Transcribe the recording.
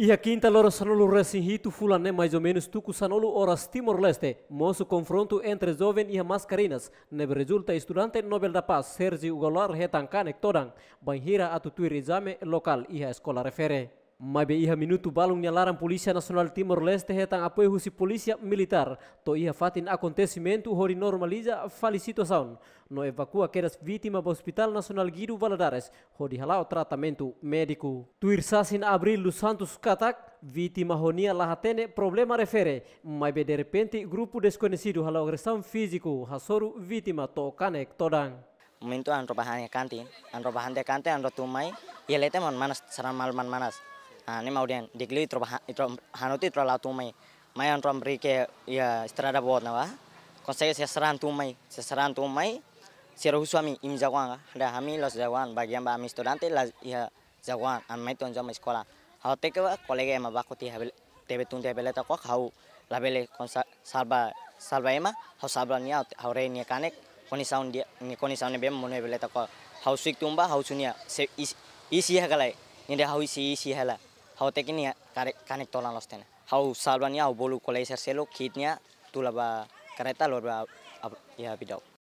E a quinta loro sanolu resinhito fulané mais ou menos tucu sanolu horas Timor-Leste. Moço confronto entre jovem e mascarinas. Neve resulta estudante Nobel da Paz Sergi Ugolar Retankanek Todan. Banhira atutuir exame local e a escola refere. Mai Mabe iha minuto balung nyalaran Polícia Nacional Timor-Leste hetang apoi husi polisia militar. To iha fatin acontecimento hori normaliza saun, No evakua quedas vitima ba Hospital nasional Giru Valadares, hori tratamentu tratamento médico. sasin Abril dos Santos Katak, vitima honia lahatene problema refere. Mabe de grupu grupu halau halau agressão físico, hasoru vitima to kanek todang. Momento andro bahan ya kantin, andro bahan de kantin, andro tumai, iya lete man manas, saran mal manas ane ah, mau dian, digli tro tro hanuti tro lau tumai mai antro amri ke ya strada bot nawa konsei seran tumai seseran tumai sirohu suami im jawan ada kami los jawan bagian ba ami studente la ya jawan an mai ton jama sekolah hate ke kolege ma ba ti habel tebe tun tebe le ta ko khau labele konsa salba salba ema hau sabla nia hau re nia kanek koni sound dia ni koni sound ne bem mone bele ta ko hau tumba hau sunia se isi hakalai ini de hau isi isi hala hau tekini ya, kanek tolan los tena hau salban ya hau bolu kolaiser selo kitnya tulaba kereta lor ya bidau